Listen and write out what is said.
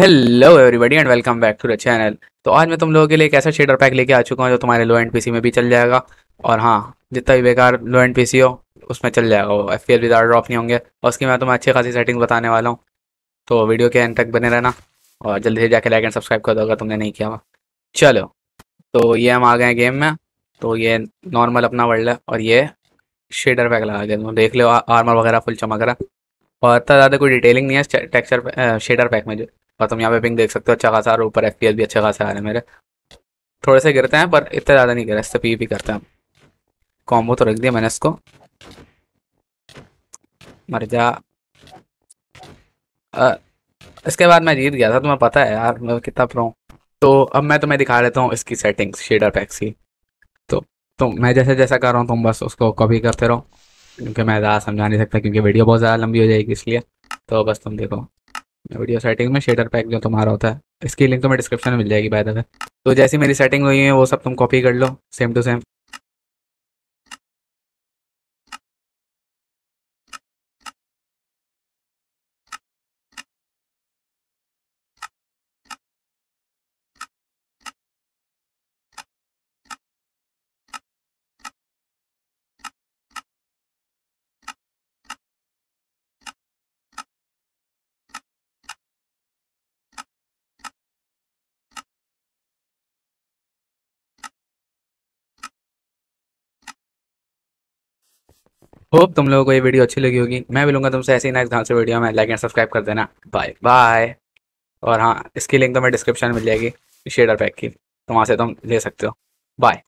hello everybody and welcome back to the channel तो आज मैं तुम लोगों के लिए एक ऐसा शेडर पैक लेके आ चुका हूँ जो तुम्हारे लो एंड पीसी में भी चल जाएगा और हाँ जितना भी बेकार लो एंड पीसी हो उसमें चल जाएगा वो एफ भी ज़्यादा ड्रॉप नहीं होंगे और उसकी मैं तुम्हें अच्छी खासी सेटिंग बताने वाला हूँ तो वीडियो के एंड तक बने रहना और जल्दी से जाके लाइक एंड सब्सक्राइब कर दो अगर तुमने नहीं किया हुआ चलो तो ये हम आ गए हैं गेम में तो ये नॉर्मल अपना वर्ल्ड है और ये शेडर पैक लगा गया देख लो आर्मर वगैरह फुल चमक रहा और इतना ज़्यादा कोई डिटेलिंग नहीं है टेक्सचर शेडर पैक में जो और तुम यहाँ पे पिंग देख सकते हो अच्छा खासा और ऊपर एफ पी भी अच्छा खासा आ रहे हैं मेरे थोड़े से गिरते हैं पर इतना ज़्यादा नहीं गिरा इससे पी भी करते हैं कॉम्बो तो रख दिया मैंने इसको मर जा आ, इसके बाद मैं जीत गया था तुम्हें पता है यार मैं कितना प्रो तो अब मैं तुम्हें दिखा देता हूँ इसकी सेटिंग्स शेडर पैक्स की तो तुम तो मैं जैसे जैसा कर रहा हूँ तुम बस उसको कॉपी करते रहो क्योंकि मैं ज़्यादा समझा नहीं सकता क्योंकि वीडियो बहुत ज़्यादा लंबी हो जाएगी इसलिए तो बस तुम देखो वीडियो सेटिंग में शेडर पैक जो तुम्हारा होता है इसकी लिंक तुम्हें डिस्क्रिप्शन में मिल जाएगी बाय द वे तो जैसी मेरी सेटिंग हुई है वो सब तुम कॉपी कर लो सेम टू सेम होप तुम लोगों को ये वीडियो अच्छी लगी होगी मैं मिलूंगा तुमसे ऐसे ही नेक्स्ट से वीडियो में लाइक एंड सब्सक्राइब कर देना बाय बाय और हाँ इसकी लिंक तो मैं डिस्क्रिप्शन में मिल जाएगी शेडर पैक की तो वहाँ से तुम ले सकते हो बाय